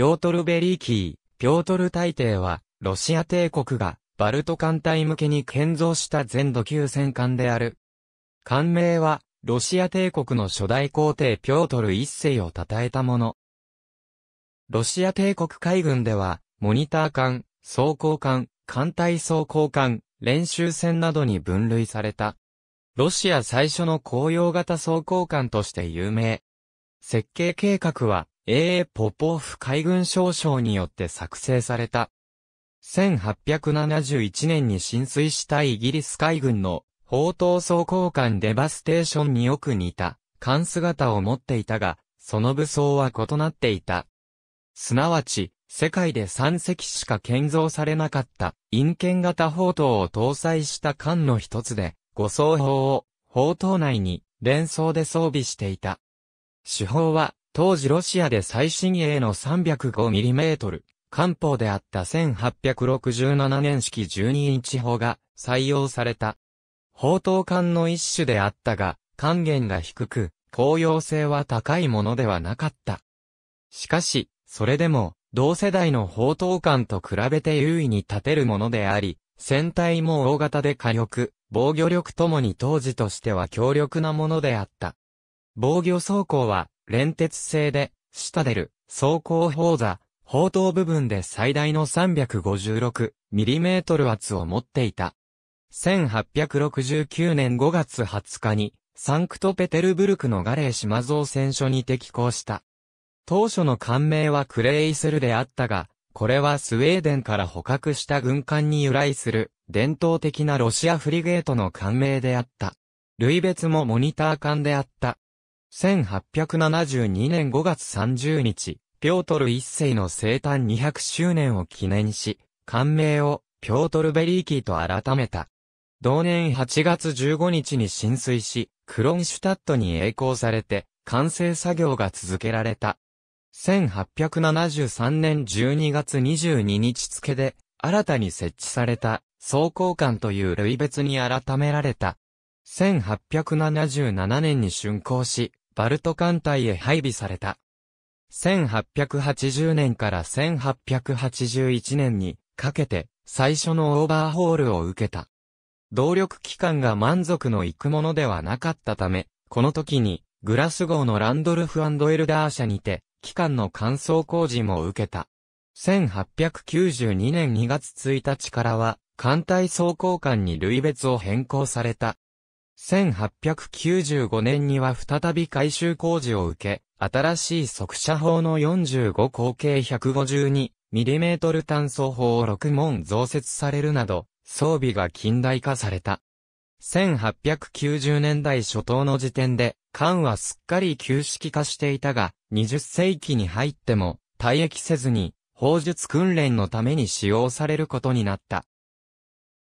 ピョートル・ベリーキー、ピョートル大帝は、ロシア帝国が、バルト艦隊向けに建造した全土級戦艦である。艦名は、ロシア帝国の初代皇帝ピョートル一世を称えたもの。ロシア帝国海軍では、モニター艦、装甲艦、艦隊装甲艦、練習船などに分類された。ロシア最初の公用型装甲艦として有名。設計計画は、A. ポポフ海軍少将によって作成された。1871年に浸水したイギリス海軍の砲塔装甲艦デバステーションによく似た艦姿を持っていたが、その武装は異なっていた。すなわち、世界で3隻しか建造されなかった陰剣型砲塔を搭載した艦の一つで、護送砲を砲塔内に連装で装備していた。手法は当時ロシアで最新鋭の 305mm、艦砲であった1867年式12インチ砲が採用された。砲塔艦の一種であったが、還元が低く、高用性は高いものではなかった。しかし、それでも、同世代の砲塔艦と比べて優位に立てるものであり、船体も大型で火力、防御力ともに当時としては強力なものであった。防御装甲は、連鉄製で、シタデル、走行砲座、砲塔部分で最大の 356mm 圧を持っていた。1869年5月20日に、サンクトペテルブルクのガレー島造船所に適行した。当初の艦名はクレイセルであったが、これはスウェーデンから捕獲した軍艦に由来する、伝統的なロシアフリゲートの艦名であった。類別もモニター艦であった。1872年5月30日、ピョートル一世の生誕200周年を記念し、官名をピョートルベリーキーと改めた。同年8月15日に浸水し、クロンシュタットに栄光されて、完成作業が続けられた。1873年12月22日付で、新たに設置された、総交換という類別に改められた。1877年に竣工し、バルト艦隊へ配備された。1880年から1881年にかけて最初のオーバーホールを受けた。動力機関が満足のいくものではなかったため、この時にグラス号のランドルフエルダー社にて、機関の乾燥工事も受けた。1892年2月1日からは、艦隊装甲艦に類別を変更された。1895年には再び改修工事を受け、新しい速射砲の45口径 152mm 単装砲を6門増設されるなど、装備が近代化された。1890年代初頭の時点で、艦はすっかり旧式化していたが、20世紀に入っても、退役せずに、砲術訓練のために使用されることになった。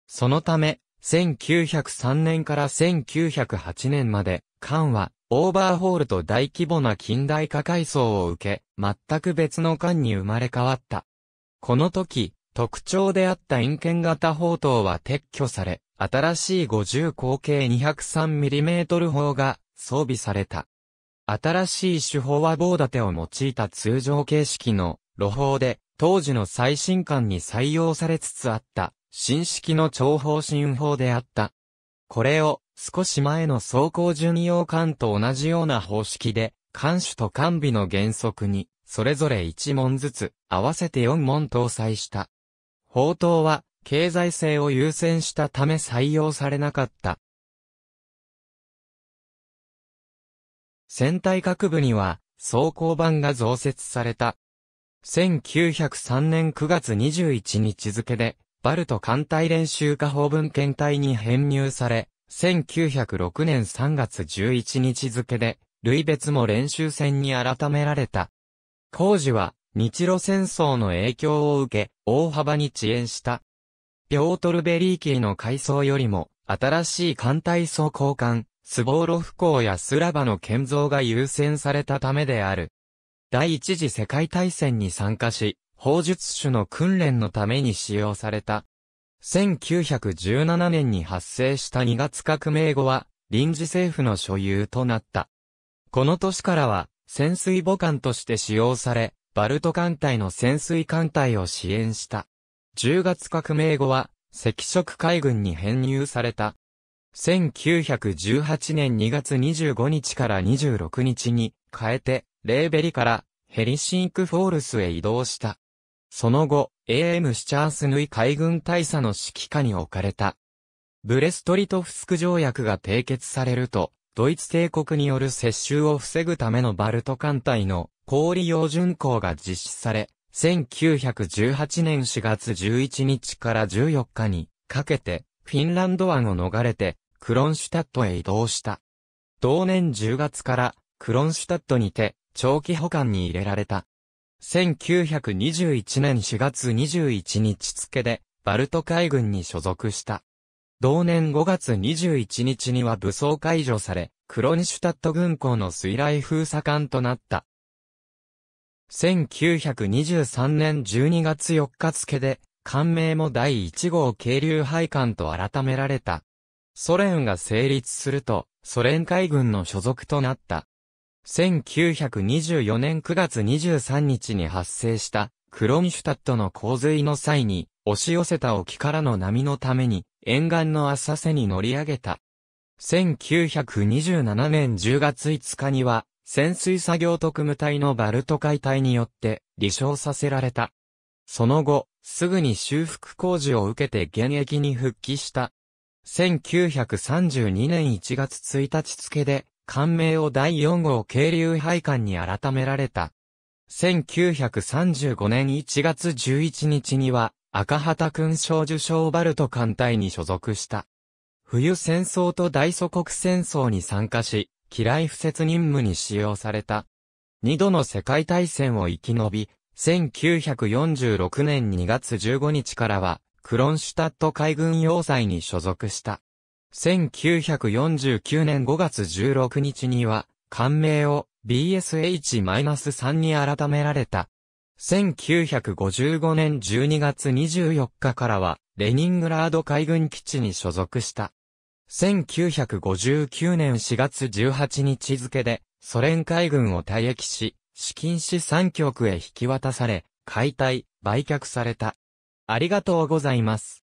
そのため、1903年から1908年まで、艦は、オーバーホールと大規模な近代化改装を受け、全く別の艦に生まれ変わった。この時、特徴であった陰剣型砲塔は撤去され、新しい50口径 203mm 砲が装備された。新しい手法は棒立てを用いた通常形式の路砲で、当時の最新艦に採用されつつあった新式の長方針法であった。これを少し前の走行順用管と同じような方式で、艦首と艦尾の原則に、それぞれ1問ずつ、合わせて4問搭載した。法塔は、経済性を優先したため採用されなかった。船体各部には、装甲板が増設された。1903年9月21日付で、バルト艦隊練習下法文検隊に編入され、1906年3月11日付で、類別も練習船に改められた。工事は、日露戦争の影響を受け、大幅に遅延した。ピョートル・ベリーキーの改装よりも、新しい艦隊装甲艦、スボーロフ港やスラバの建造が優先されたためである。第一次世界大戦に参加し、砲術種の訓練のために使用された。1917年に発生した2月革命後は、臨時政府の所有となった。この年からは、潜水母艦として使用され、バルト艦隊の潜水艦隊を支援した。10月革命後は、赤色海軍に編入された。1918年2月25日から26日に変えて、レーベリからヘリシンクフォールスへ移動した。その後、A.M. シチャースヌイ海軍大佐の指揮下に置かれた。ブレストリトフスク条約が締結されると、ドイツ帝国による接収を防ぐためのバルト艦隊の氷用巡航が実施され、1918年4月11日から14日にかけて、フィンランド湾を逃れて、クロンシュタットへ移動した。同年10月から、クロンシュタットにて、長期保管に入れられた。1921年4月21日付で、バルト海軍に所属した。同年5月21日には武装解除され、クロニシュタット軍港の水雷封鎖艦となった。1923年12月4日付で、艦名も第1号軽流配艦と改められた。ソ連が成立すると、ソ連海軍の所属となった。1924年9月23日に発生したクロンシュタットの洪水の際に押し寄せた沖からの波のために沿岸の浅瀬に乗り上げた。1927年10月5日には潜水作業特務隊のバルト海隊によって離礁させられた。その後、すぐに修復工事を受けて現役に復帰した。1932年1月1日付で艦名を第4号渓流配管に改められた。1935年1月11日には、赤旗勲章受賞バルト艦隊に所属した。冬戦争と大祖国戦争に参加し、機雷不設任務に使用された。二度の世界大戦を生き延び、1946年2月15日からは、クロンシュタット海軍要塞に所属した。1949年5月16日には、艦名を BSH-3 に改められた。1955年12月24日からは、レニングラード海軍基地に所属した。1959年4月18日付で、ソ連海軍を退役し、資金資産局へ引き渡され、解体、売却された。ありがとうございます。